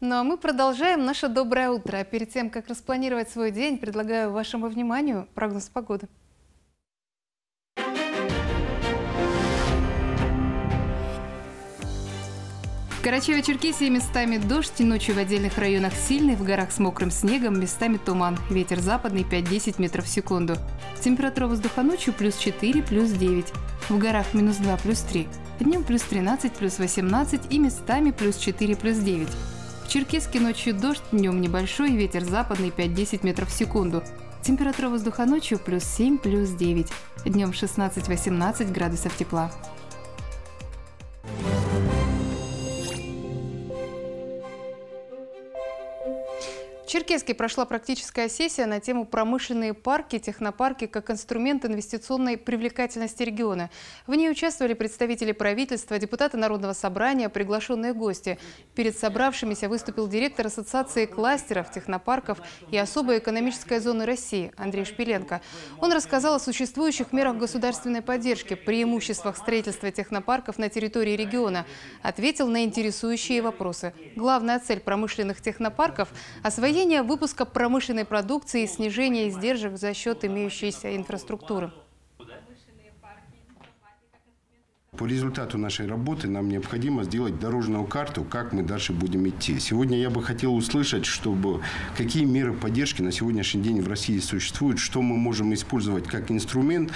Ну а мы продолжаем наше доброе утро. А перед тем, как распланировать свой день, предлагаю вашему вниманию прогноз погоды. В Карачаево-Черкесии местами дождь, ночью в отдельных районах сильный, в горах с мокрым снегом, местами туман. Ветер западный 5-10 метров в секунду. Температура воздуха ночью плюс 4, плюс 9. В горах минус 2, плюс 3. Днем плюс 13, плюс 18 и местами плюс 4, плюс 9. В Черкеске ночью дождь, днем небольшой, ветер западный 5-10 метров в секунду. Температура воздуха ночью плюс 7, плюс 9. Днем 16-18 градусов тепла. В Черкеске прошла практическая сессия на тему «Промышленные парки, технопарки как инструмент инвестиционной привлекательности региона». В ней участвовали представители правительства, депутаты Народного собрания, приглашенные гости. Перед собравшимися выступил директор Ассоциации кластеров, технопарков и особой экономической зоны России Андрей Шпиленко. Он рассказал о существующих мерах государственной поддержки, преимуществах строительства технопарков на территории региона, ответил на интересующие вопросы. Главная цель промышленных технопарков – освоение Освоение выпуска промышленной продукции и снижение издержек за счет имеющейся инфраструктуры. По результату нашей работы нам необходимо сделать дорожную карту, как мы дальше будем идти. Сегодня я бы хотел услышать, чтобы какие меры поддержки на сегодняшний день в России существуют, что мы можем использовать как инструмент,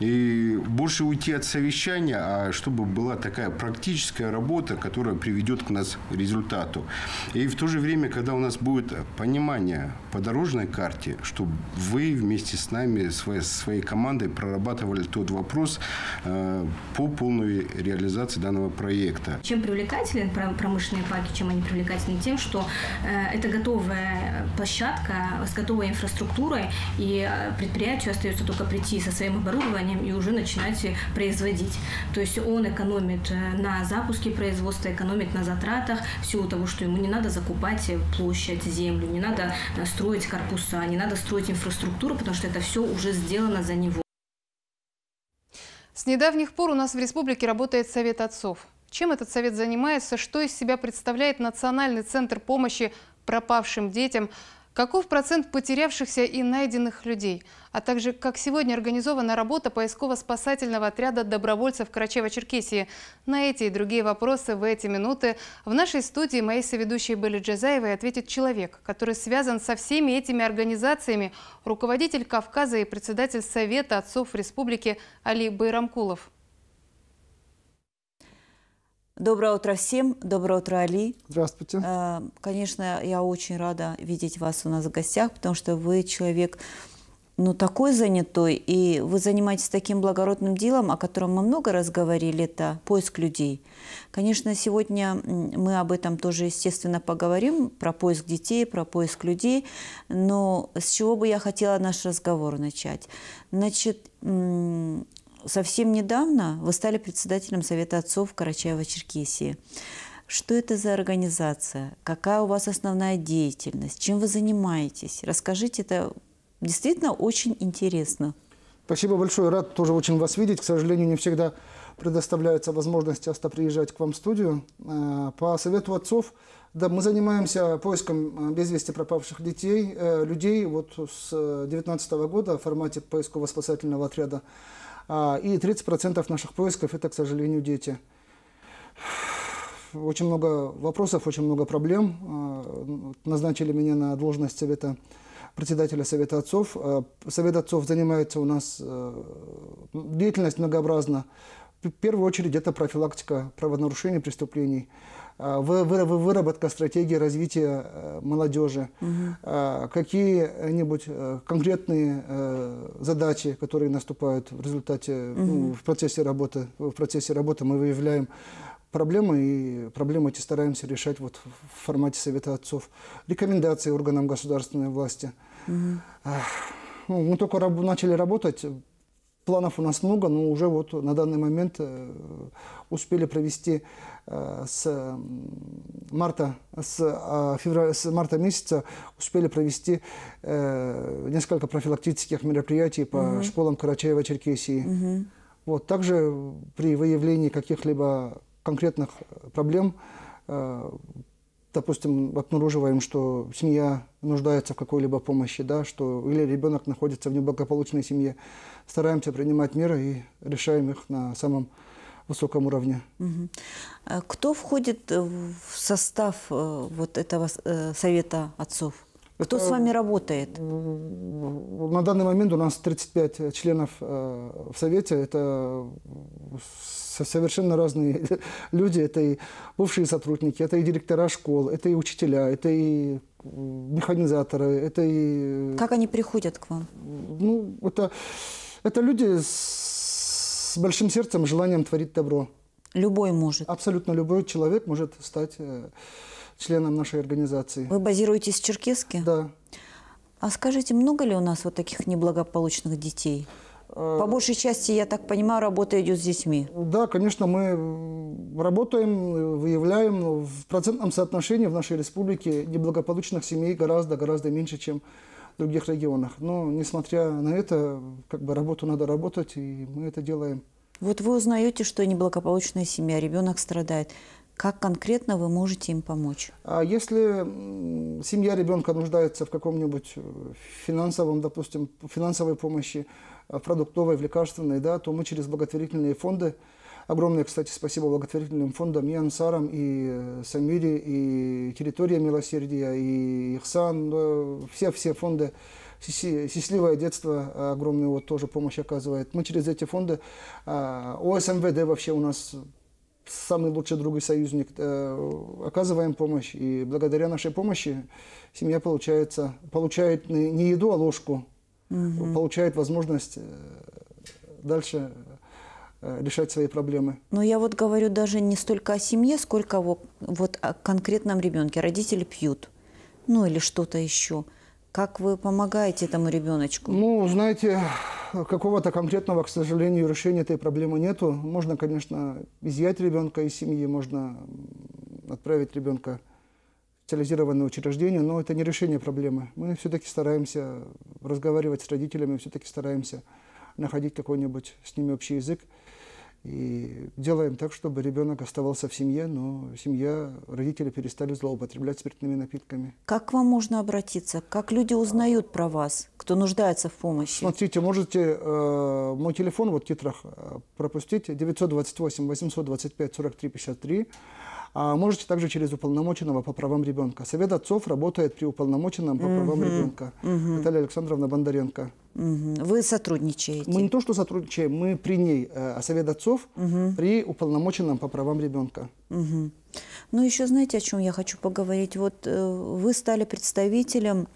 и больше уйти от совещания, а чтобы была такая практическая работа, которая приведет к нас результату. И в то же время, когда у нас будет понимание по дорожной карте, чтобы вы вместе с нами, своей, своей командой прорабатывали тот вопрос э, по полной основе реализации данного проекта. Чем привлекательны промышленные парки, чем они привлекательны? Тем, что э, это готовая площадка с готовой инфраструктурой, и э, предприятию остается только прийти со своим оборудованием и уже начинать производить. То есть он экономит э, на запуске производства, экономит на затратах всего того, что ему не надо закупать площадь, землю, не надо строить корпуса, не надо строить инфраструктуру, потому что это все уже сделано за него. С недавних пор у нас в республике работает Совет отцов. Чем этот совет занимается, что из себя представляет Национальный центр помощи пропавшим детям – Каков процент потерявшихся и найденных людей? А также, как сегодня организована работа поисково-спасательного отряда добровольцев Карачева-Черкесии? На эти и другие вопросы в эти минуты в нашей студии моей соведущей Белли Джазаевой ответит человек, который связан со всеми этими организациями, руководитель Кавказа и председатель Совета отцов республики Али Байрамкулов. Доброе утро всем. Доброе утро, Али. Здравствуйте. Э, конечно, я очень рада видеть вас у нас в гостях, потому что вы человек ну, такой занятой, и вы занимаетесь таким благородным делом, о котором мы много раз говорили, это поиск людей. Конечно, сегодня мы об этом тоже, естественно, поговорим, про поиск детей, про поиск людей, но с чего бы я хотела наш разговор начать? Значит, совсем недавно вы стали председателем Совета отцов Карачаева-Черкесии. Что это за организация? Какая у вас основная деятельность? Чем вы занимаетесь? Расскажите, это действительно очень интересно. Спасибо большое, рад тоже очень вас видеть. К сожалению, не всегда предоставляется возможность часто приезжать к вам в студию. Э, по совету отцов, да, мы занимаемся поиском э, без вести пропавших детей, э, людей вот с 2019 года в формате поисково-спасательного отряда а, и 30% наших поисков – это, к сожалению, дети. Очень много вопросов, очень много проблем. А, назначили меня на должность совета председателя Совета отцов. А, совет отцов занимается у нас э, деятельность многообразна. В первую очередь это профилактика правонарушений, преступлений. Э, выработка стратегии развития э, молодежи, угу. какие-нибудь конкретные задачи, которые наступают в результате, угу. в процессе работы. В процессе работы мы выявляем проблемы, и проблемы эти стараемся решать вот в формате Совета отцов. Рекомендации органам государственной власти. Угу. мы только начали работать, Планов у нас много, но уже вот на данный момент э, успели провести э, с марта, с, а, февраля, с марта месяца успели провести э, несколько профилактических мероприятий по угу. школам Карачаева-Черкесии. Угу. Вот, также при выявлении каких-либо конкретных проблем допустим, обнаруживаем, что семья нуждается в какой-либо помощи, да, что или ребенок находится в неблагополучной семье, стараемся принимать меры и решаем их на самом высоком уровне. А кто входит в состав э, вот этого э, совета отцов? Кто с э, вами работает? Э, на данный момент у нас 35 э, членов в Совете. Это совершенно разные люди. Это и бывшие сотрудники, это и директора школ, это и учителя, это и механизаторы, это и... Как они приходят к вам? Ну, это, это люди с большим сердцем, желанием творить добро. Любой может? Абсолютно любой человек может стать членам нашей организации. Вы базируетесь в Черкеске? Да. А скажите, много ли у нас вот таких неблагополучных детей? Э, По большей части, я так понимаю, работа идет с детьми. Да, конечно, мы работаем, выявляем. В процентном соотношении в нашей республике неблагополучных семей гораздо-гораздо меньше, чем в других регионах. Но, несмотря на это, как бы работу надо работать, и мы это делаем. Вот вы узнаете, что неблагополучная семья, ребенок страдает. Как конкретно вы можете им помочь? А если семья ребенка нуждается в каком-нибудь э, финансовом, допустим, финансовой помощи, э, продуктовой, в лекарственной, да, то мы через благотворительные фонды, огромное, кстати, спасибо благотворительным фондам и Ансарам, и э, Самире, и Территория Милосердия, и Ихсан, все-все фонды, Счастливое детство, а огромную вот тоже помощь оказывает. Мы через эти фонды, а, ОСМВД вообще у нас самый лучший друг и союзник, э, оказываем помощь. И благодаря нашей помощи семья получается, получает не еду, а ложку. Угу. Получает возможность э, дальше э, решать свои проблемы. Но я вот говорю даже не столько о семье, сколько о, вот о конкретном ребенке. Родители пьют, ну или что-то еще. Как вы помогаете этому ребеночку? Ну, знаете, какого-то конкретного, к сожалению, решения этой проблемы нету. Можно, конечно, изъять ребенка из семьи, можно отправить ребенка в специализированное учреждение, но это не решение проблемы. Мы все-таки стараемся разговаривать с родителями, все-таки стараемся находить какой-нибудь с ними общий язык. И делаем так, чтобы ребенок оставался в семье, но семья, родители перестали злоупотреблять спиртными напитками. Как к вам можно обратиться? Как люди узнают про вас, кто нуждается в помощи? Смотрите, можете э, мой телефон вот в титрах э, пропустить. 928 825 43 53. А можете также через уполномоченного по правам ребенка. Совет отцов работает при уполномоченном по угу. правам ребенка. Угу. Наталья Александровна Бондаренко. Угу. Вы сотрудничаете? Мы не то, что сотрудничаем, мы при ней, э, а совет отцов угу. при уполномоченном по правам ребенка. Угу. Ну еще знаете, о чем я хочу поговорить? Вот э, вы стали представителем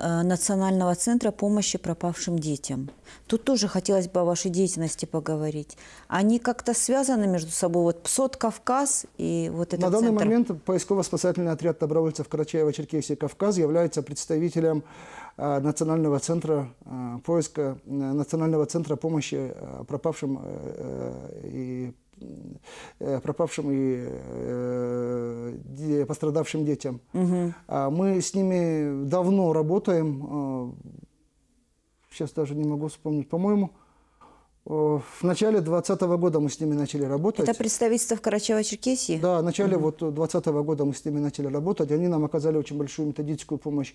Э, Национального центра помощи пропавшим детям. Тут тоже хотелось бы о вашей деятельности поговорить. Они как-то связаны между собой? Вот ПСОД «Кавказ» и вот этот На данный центр... момент поисково-спасательный отряд добровольцев Карачаева, Черкесии, Кавказ является представителем э, Национального центра э, поиска, Национального центра помощи пропавшим и Э, пропавшим и э, пострадавшим детям. Угу. Мы с ними давно работаем. Сейчас э, даже не могу вспомнить, по-моему, Э, в начале 2020 года мы с ними начали работать. Это представительство в Карачаево-Черкесии? Да, в начале угу. вот 2020 года мы с ними начали работать. Они нам оказали очень большую методическую помощь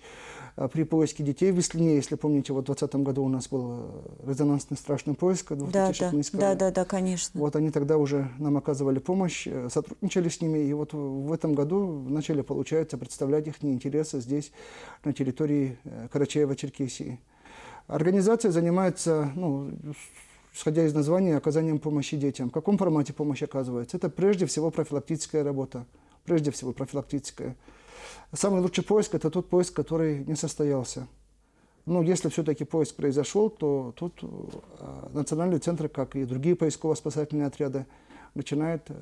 э, при поиске детей в Веслине. Если помните, вот в 2020 году у нас был э, резонансный страшный поиск двух да, детей да, искали. да, да, да, конечно. Вот они тогда уже нам оказывали помощь, сотрудничали с ними. И вот в этом году начали, получается, представлять их интересы здесь, на территории Карачаева-Черкесии. Организация занимается ну, исходя из названия, оказанием помощи детям. В каком формате помощь оказывается? Это прежде всего профилактическая работа. Прежде всего профилактическая. Самый лучший поиск – это тот поиск, который не состоялся. Но если все-таки поиск произошел, то тут э, национальный центр, как и другие поисково-спасательные отряды, начинает, э,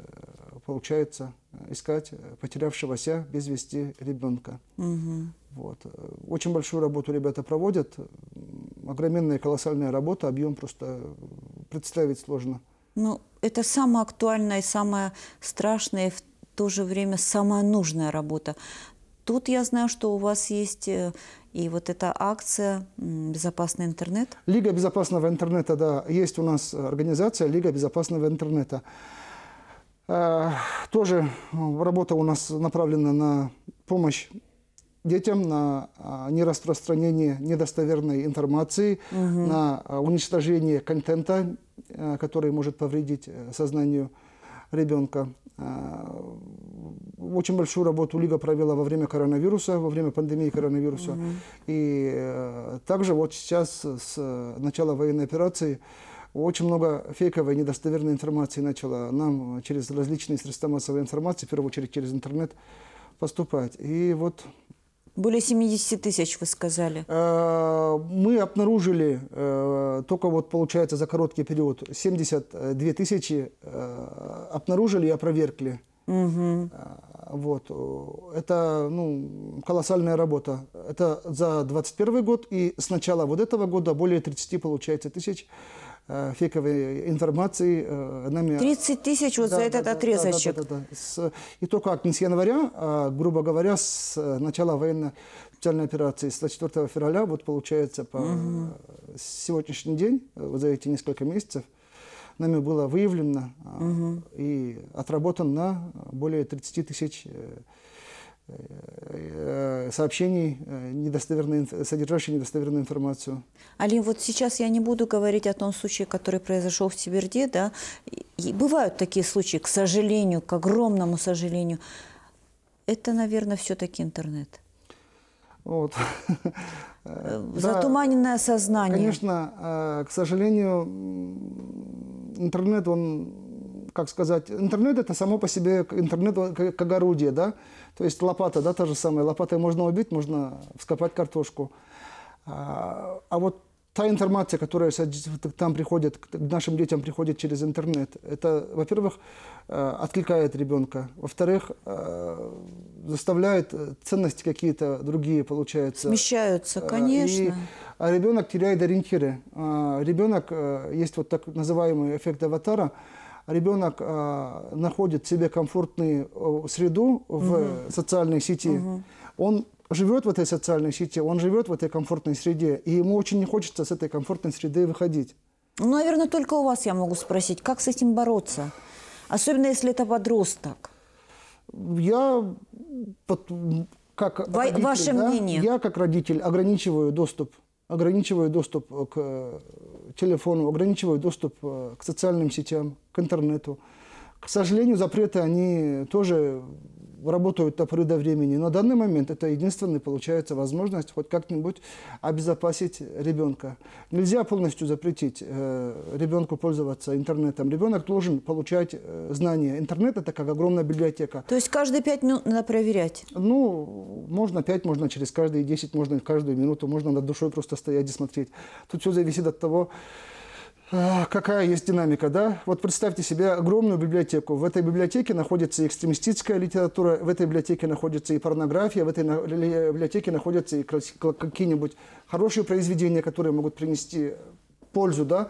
получается, э, искать потерявшегося без вести ребенка. Угу. Вот. Очень большую работу ребята проводят. Огроменная, колоссальная работа, объем просто представить сложно. Ну, это самая актуальная и самая страшная, и в то же время самая нужная работа. Тут я знаю, что у вас есть э, и вот эта акция «Безопасный интернет». Лига безопасного интернета, да. Есть у нас организация «Лига безопасного интернета». Э, тоже работа у нас направлена на помощь детям на а, нераспространение недостоверной информации, угу. на а, уничтожение контента, а, который может повредить э, сознанию ребенка. Очень большую работу Лига провела во время коронавируса, во время пандемии коронавируса. Угу. И э, также вот сейчас, с э, начала военной операции, очень много фейковой, недостоверной информации начало нам через различные средства массовой информации, в первую очередь через интернет, поступать. И вот более 70 тысяч, вы сказали. Э, мы обнаружили э, только вот, получается, за короткий период 72 тысячи э, обнаружили и опровергли. Угу. Вот. Это ну, колоссальная работа. Это за 2021 год и с начала вот этого года более 30, получается, тысяч Э, фейковой информации. Э, нами... 30 тысяч вот да, за этот да, отрезочек. Да, да, да, да, да. С, и то как, не с января, а, грубо говоря, с э, начала военно-специальной операции, с 24 февраля, вот получается по угу. сегодняшний день, вот за эти несколько месяцев, нами было выявлено угу. и отработано более 30 тысяч Э, сообщений, э, недостоверной, содержащей недостоверную информацию. Алим, вот сейчас я не буду говорить о том случае, который произошел в Тиберде, да, и бывают такие случаи, к сожалению, к огромному сожалению. Это, наверное, все-таки интернет. Вот. Э, затуманенное сознание. Конечно, к сожалению, интернет, он как сказать, интернет это само по себе, интернет как, как орудие, да, то есть лопата, да, та же самая, лопатой можно убить, можно вскопать картошку. А, а вот та информация, которая там приходит, к нашим детям приходит через интернет, это, во-первых, э, откликает ребенка, во-вторых, э, заставляет э, ценности какие-то другие, получается. Смещаются, конечно. И, а ребенок теряет ориентиры. А, ребенок, есть вот так называемый эффект аватара – ребенок э, находит себе комфортную среду в угу. социальной сети, угу. он живет в этой социальной сети, он живет в этой комфортной среде, и ему очень не хочется с этой комфортной среды выходить. Ну, наверное, только у вас я могу спросить, как с этим бороться? Особенно, если это подросток. Я, как Ва родитель, ваше да, мнение. я как родитель ограничиваю доступ ограничиваю доступ к телефону, ограничивают доступ э, к социальным сетям, к интернету. К сожалению, запреты, они тоже работают до поры до времени. На данный момент это единственная, получается, возможность хоть как-нибудь обезопасить ребенка. Нельзя полностью запретить э, ребенку пользоваться интернетом. Ребенок должен получать э, знания. Интернет – это как огромная библиотека. То есть каждые пять минут надо проверять? Ну, можно пять, можно через каждые десять, можно каждую минуту, можно над душой просто стоять и смотреть. Тут все зависит от того, какая есть динамика, да? Вот представьте себе огромную библиотеку. В этой библиотеке находится экстремистическая литература, в этой библиотеке находится и порнография, в этой библиотеке находятся и какие-нибудь хорошие произведения, которые могут принести пользу, да?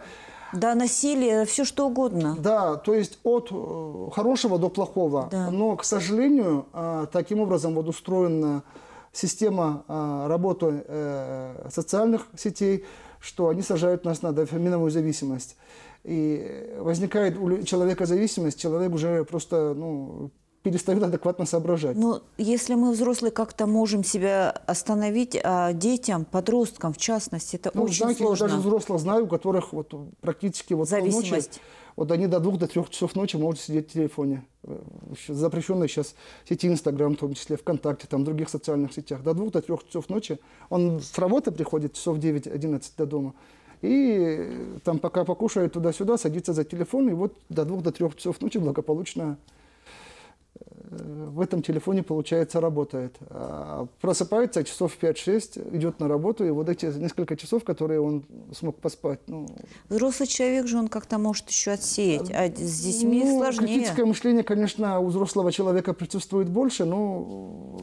Да, насилие, все что угодно. Да, то есть от э, хорошего до плохого. Да. Но, к сожалению, а, таким образом вот устроено система а, работы э, социальных сетей, что они сажают нас на дофаминовую зависимость. И возникает у человека зависимость, человек уже просто ну, перестают адекватно соображать. Но ну, если мы взрослые как-то можем себя остановить, а детям, подросткам в частности, это ну, очень знаете, сложно. Я даже взрослых знаю, у которых вот практически вот зависимость. Полночи вот они до двух, до трех часов ночи могут сидеть в телефоне. Э, запрещенные сейчас сети Инстаграм, в том числе ВКонтакте, там, в других социальных сетях. До двух, до трех часов ночи он с работы приходит часов 9-11 до дома. И э, там пока покушает туда-сюда, садится за телефон, и вот до двух, до трех часов ночи благополучно в этом телефоне, получается, работает. А, просыпается часов 5-6, идет на работу, и вот эти несколько часов, которые он смог поспать. Ну... Взрослый человек же, он как-то может еще отсеять, а с ну, детьми ну, сложнее. Критическое мышление, конечно, у взрослого человека присутствует больше, но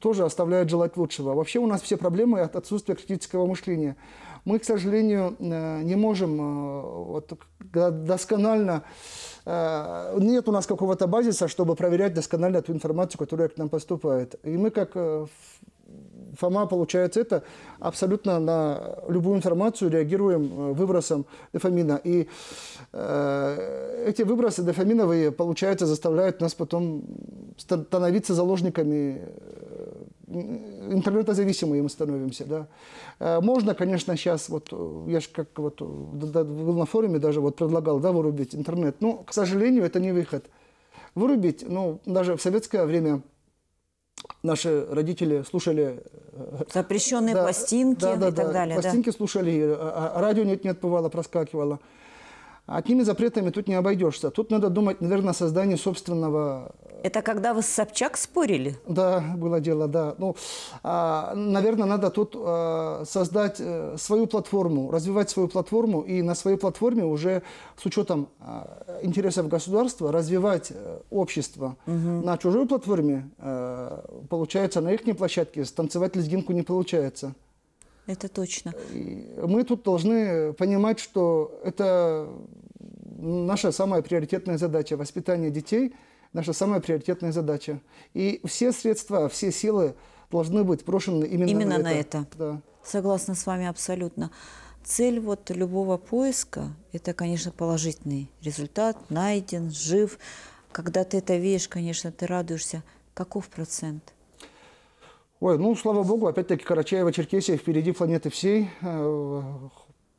тоже оставляет желать лучшего. Вообще у нас все проблемы от отсутствия критического мышления. Мы, к сожалению, э, не можем э, вот, досконально Э, нет у нас какого-то базиса, чтобы проверять досконально ту информацию, которая к нам поступает. И мы как э, Фома, получается, это абсолютно на любую информацию реагируем э, выбросом дофамина. И эти выбросы дофаминовые, получается, заставляют нас потом становиться заложниками интернетозависимые мы становимся, да. Э, можно, конечно, сейчас, вот э, я же как вот э, был на форуме даже, вот предлагал, да, вырубить интернет, но, ну, к сожалению, это не выход. Вырубить, ну, даже в советское время наши родители слушали... Запрещенные да, пластинки да, да, и да, так далее. Пластинки да. слушали, а, а радио нет-нет бывало, проскакивало. Одними запретами тут не обойдешься. Тут надо думать, наверное, о создании собственного это когда вы с Собчак спорили? Да, было дело, да. Ну, а, наверное, надо тут а, создать а, свою платформу, развивать свою платформу и на своей платформе уже с учетом а, интересов государства развивать а, общество. Угу. На чужой платформе а, получается, на их площадке станцевать лезгинку не получается. Это точно. И мы тут должны понимать, что это наша самая приоритетная задача – воспитание детей – наша самая приоритетная задача. И все средства, все силы должны быть брошены именно, именно на, на это. это. Да. Согласна с вами абсолютно. Цель вот любого поиска – это, конечно, положительный результат, найден, жив. Когда ты это видишь, конечно, ты радуешься. Каков процент? Ой, ну, слава богу, опять-таки Карачаева-Черкесия впереди планеты всей э, в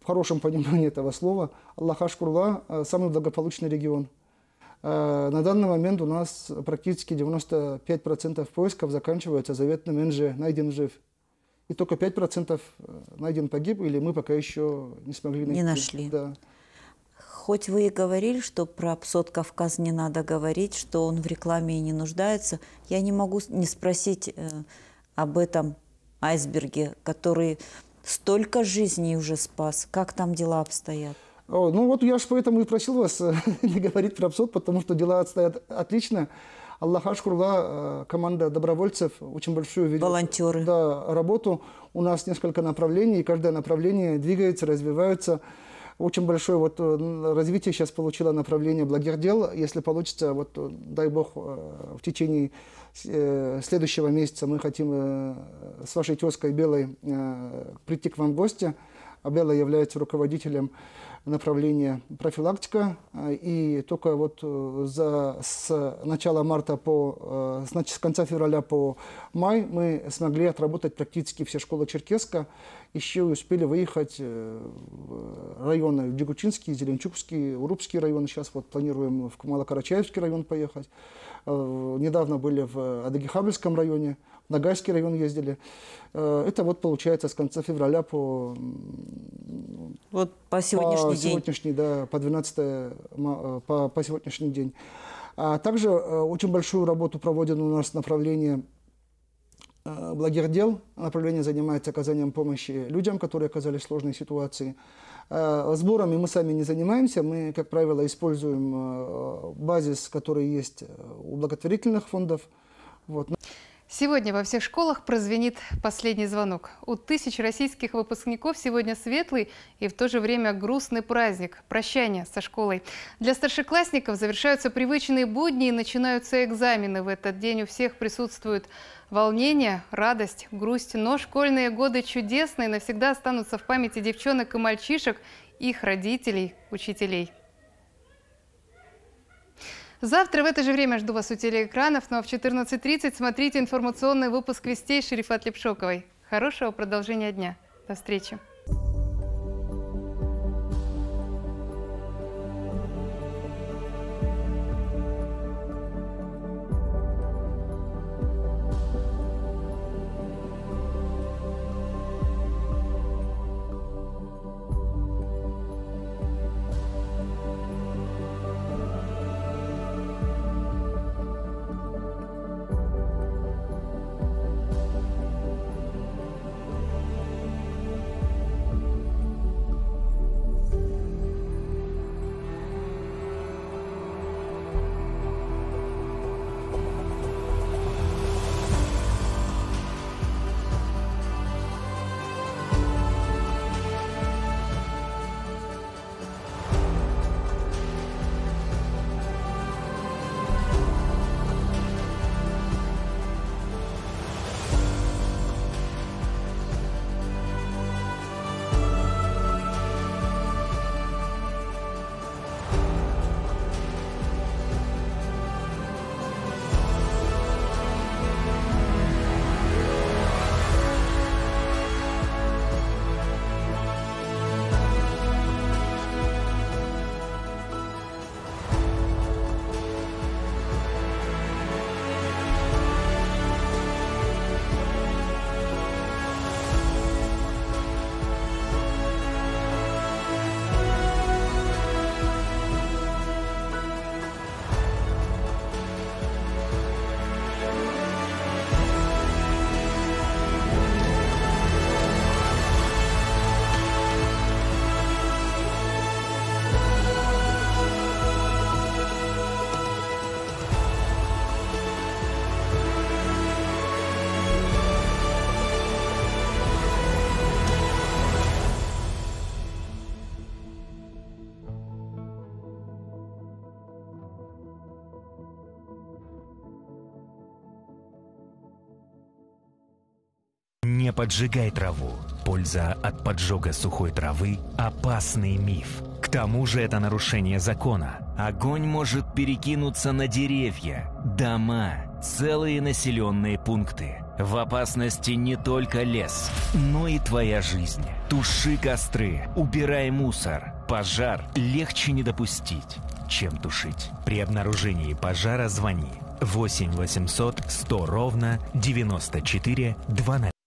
хорошем понимании этого слова. Аллахашкурла э, самый благополучный регион. Э, на данный момент у нас практически 95% поисков заканчиваются заветным НЖ «Найден жив». И только 5% э, найден погиб, или мы пока еще не смогли найти. Не нашли. Да. Хоть вы и говорили, что про Псот Кавказ не надо говорить, что он в рекламе и не нуждается, я не могу не спросить э, об этом айсберге, который столько жизней уже спас. Как там дела обстоят? Ну вот я же поэтому и просил вас э, не говорить про ПСОД, потому что дела отстоят отлично. Аллаха Шкурла, э, команда добровольцев, очень большую ведет, Волонтеры. Да, работу. У нас несколько направлений, и каждое направление двигается, развивается. Очень большое вот э, развитие сейчас получило направление благих дел. Если получится, вот дай бог, в течение следующего месяца мы хотим с вашей теской Белой прийти к вам в гости. А Белая является руководителем направление профилактика. Э, и только вот э, за, с начала марта по, значит, э, с конца февраля по май мы смогли отработать практически все школы Черкеска. Еще успели выехать в районы Дегучинский, Зеленчукский, Урубский район. Сейчас вот планируем в Малокарачаевский район поехать. Недавно были в Адыгихабльском районе. Ногайский район ездили. Э, это вот получается с конца февраля по... Вот по сегодняшний по день. да, по 12 э, по, по сегодняшний день. А также э, очень большую работу проводит у нас направление благих дел. Направление занимается оказанием помощи людям, которые оказались в сложной ситуации. Сборами мы сами не занимаемся. Мы, как правило, используем базис, который есть у благотворительных фондов. Вот. Сегодня во всех школах прозвенит последний звонок. У тысяч российских выпускников сегодня светлый и в то же время грустный праздник – прощание со школой. Для старшеклассников завершаются привычные будни и начинаются экзамены. В этот день у всех присутствуют волнение, радость, грусть. Но школьные годы чудесные навсегда останутся в памяти девчонок и мальчишек, их родителей, учителей. Завтра в это же время жду вас у телеэкранов, но ну а в 14.30 смотрите информационный выпуск «Вестей» Шерифат Лепшоковой. Хорошего продолжения дня. До встречи. не поджигай траву. Польза от поджога сухой травы – опасный миф. К тому же это нарушение закона. Огонь может перекинуться на деревья, дома, целые населенные пункты. В опасности не только лес, но и твоя жизнь. Туши костры, убирай мусор. Пожар легче не допустить, чем тушить. При обнаружении пожара звони 8 800 100 ровно 94 12.